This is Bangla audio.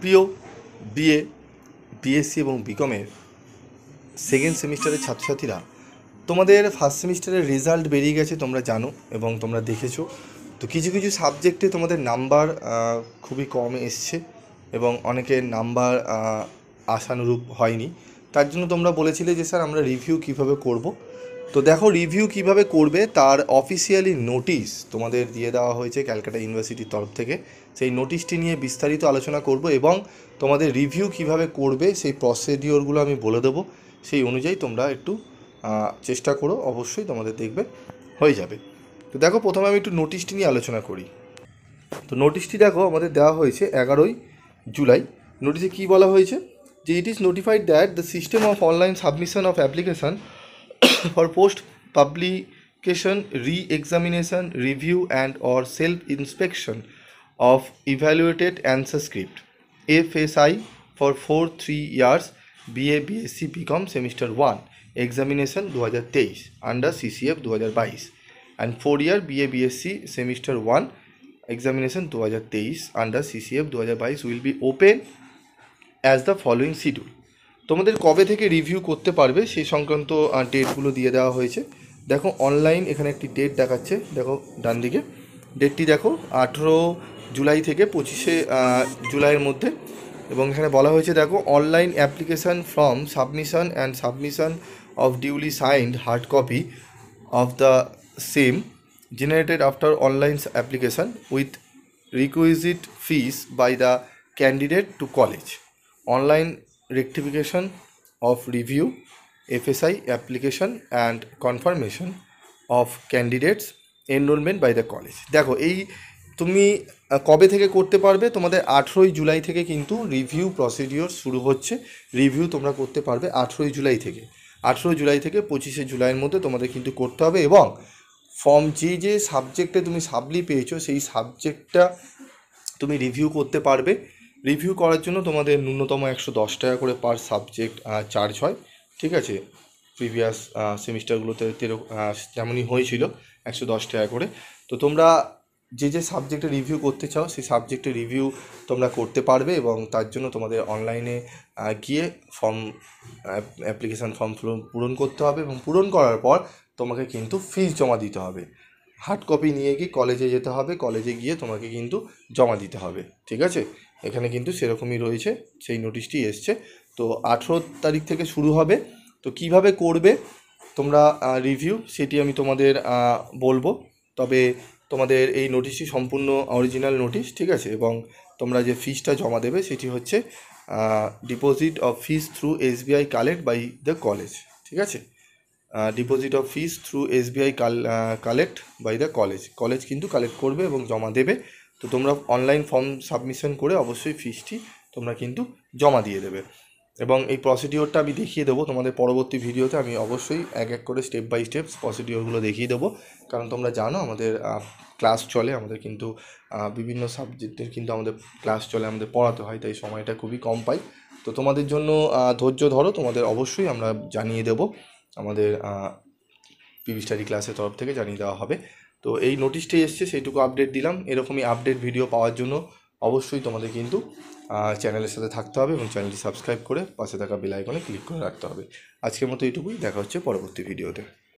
প্রিয় বিএ বিএসসি এবং বিকমের সেকেন্ড সেমিস্টারের ছাত্রছাত্রীরা তোমাদের ফার্স্ট সেমিস্টারের রেজাল্ট বেরিয়ে গেছে তোমরা জানো এবং তোমরা দেখেছো তো কিছু কিছু সাবজেক্টে তোমাদের নাম্বার খুবই কম এসছে এবং অনেকের নাম্বার আশানুরূপ হয়নি তার জন্য তোমরা বলেছিলে যে স্যার আমরা রিভিউ কীভাবে করব তো দেখো রিভিউ কিভাবে করবে তার অফিসিয়ালি নোটিশ তোমাদের দিয়ে দেওয়া হয়েছে ক্যালকাটা ইউনিভার্সিটির তরফ থেকে সেই নোটিশটি নিয়ে বিস্তারিত আলোচনা করব এবং তোমাদের রিভিউ কিভাবে করবে সেই প্রসিডিওরগুলো আমি বলে দেবো সেই অনুযায়ী তোমরা একটু চেষ্টা করো অবশ্যই তোমাদের দেখবে হয়ে যাবে তো দেখো প্রথমে আমি একটু নোটিশটি নিয়ে আলোচনা করি তো নোটিশটি দেখো আমাদের দেওয়া হয়েছে এগারোই জুলাই নোটিশে কি বলা হয়েছে যে it is notified that the system of online submission of application for post publication re examination review and और self inspection of evaluated answer script F S I for four three years B A B S C B com semester one examination दो हज़ार तेईस अंडर सी सी एफ दो हज़ार बाईस and four year B A B S C semester one examination दो हज़ार तेईस अंडर सी सी एफ दो हज़ार बाईस will be open as the following schedule তোমাদের কবে থেকে রিভিউ করতে পারবে সেই সংক্রান্ত ডেটগুলো দিয়ে দেওয়া হয়েছে দেখো অনলাইন এখানে একটি ডেট দেখাচ্ছে দেখো ডান দিকে ডেটটি দেখো আঠেরো জুলাই থেকে পঁচিশে জুলাইয়ের মধ্যে এবং এখানে বলা হয়েছে দেখো online application form submission and submission of duly signed hard copy of the same generated after online application with requisite fees by the candidate to college online rectification of review FSI application and confirmation of candidates enrollment by the college দেখো এই তুমি কবে থেকে করতে পারবে তোমাদের আঠেরোই জুলাই থেকে কিন্তু রিভিউ প্রসিডিওর শুরু হচ্ছে রিভিউ তোমরা করতে পারবে আঠেরোই জুলাই থেকে আঠেরোই জুলাই থেকে পঁচিশে জুলাইয়ের মধ্যে তোমাদের কিন্তু করতে হবে এবং ফর্ম যে যে সাবজেক্টে তুমি সাবলি পেয়েছো সেই সাবজেক্টটা তুমি রিভিউ করতে পারবে রিভিউ করার জন্য তোমাদের ন্যূনতম একশো দশ টাকা করে পার সাবজেক্ট চার্জ হয় ঠিক আছে প্রিভিয়াস সেমিস্টারগুলোতে তেরো তেমনই হয়েছিল একশো দশ টাকা করে তো তোমরা যে যে সাবজেক্টে রিভিউ করতে চাও সেই সাবজেক্টে রিভিউ তোমরা করতে পারবে এবং তার জন্য তোমাদের অনলাইনে গিয়ে ফর্ম অ্যাপ্লিকেশান ফর্ম পূরণ করতে হবে এবং পূরণ করার পর তোমাকে কিন্তু ফিস জমা দিতে হবে হার্ড কপি নিয়ে গিয়ে কলেজে যেতে হবে কলেজে গিয়ে তোমাকে কিন্তু জমা দিতে হবে ঠিক আছে এখানে কিন্তু সেরকমই রয়েছে সেই নোটিশটি এসছে তো আঠেরো তারিখ থেকে শুরু হবে তো কিভাবে করবে তোমরা রিভিউ সেটি আমি তোমাদের বলবো তবে তোমাদের এই নোটিশটি সম্পূর্ণ অরিজিনাল নোটিশ ঠিক আছে এবং তোমরা যে ফিসটা জমা দেবে সেটি হচ্ছে deposit of fees through SBI collect by the college ঠিক আছে deposit of fees through SBI collect by the college college কিন্তু কালেক্ট করবে এবং জমা দেবে তো তোমরা অনলাইন ফর্ম সাবমিশন করে অবশ্যই ফিসটি তোমরা কিন্তু জমা দিয়ে দেবে এবং এই প্রসিডিওরটা আমি দেখিয়ে দেবো তোমাদের পরবর্তী ভিডিওতে আমি অবশ্যই এক এক করে স্টেপ বাই স্টেপ প্রসিডিওরগুলো দেখিয়ে দেবো কারণ তোমরা জানো আমাদের ক্লাস চলে আমাদের কিন্তু বিভিন্ন সাবজেক্টের কিন্তু আমাদের ক্লাস চলে আমাদের পড়াতে হয় তাই সময়টা খুবই কম পাই তো তোমাদের জন্য ধৈর্য ধরো তোমাদের অবশ্যই আমরা জানিয়ে দেব আমাদের পিভি স্টাডি ক্লাসের তরফ থেকে জানিয়ে দেওয়া হবে তো এই নোটিশটাই এসছে সেইটুকু আপডেট দিলাম এরকমই আপডেট ভিডিও পাওয়ার জন্য অবশ্যই তোমাদের কিন্তু চ্যানেলের সাথে থাকতে হবে এবং চ্যানেলটি সাবস্ক্রাইব করে পাশে থাকা বেলাইকনে ক্লিক করে রাখতে হবে আজকের মতো এইটুকুই দেখা হচ্ছে পরবর্তী ভিডিওতে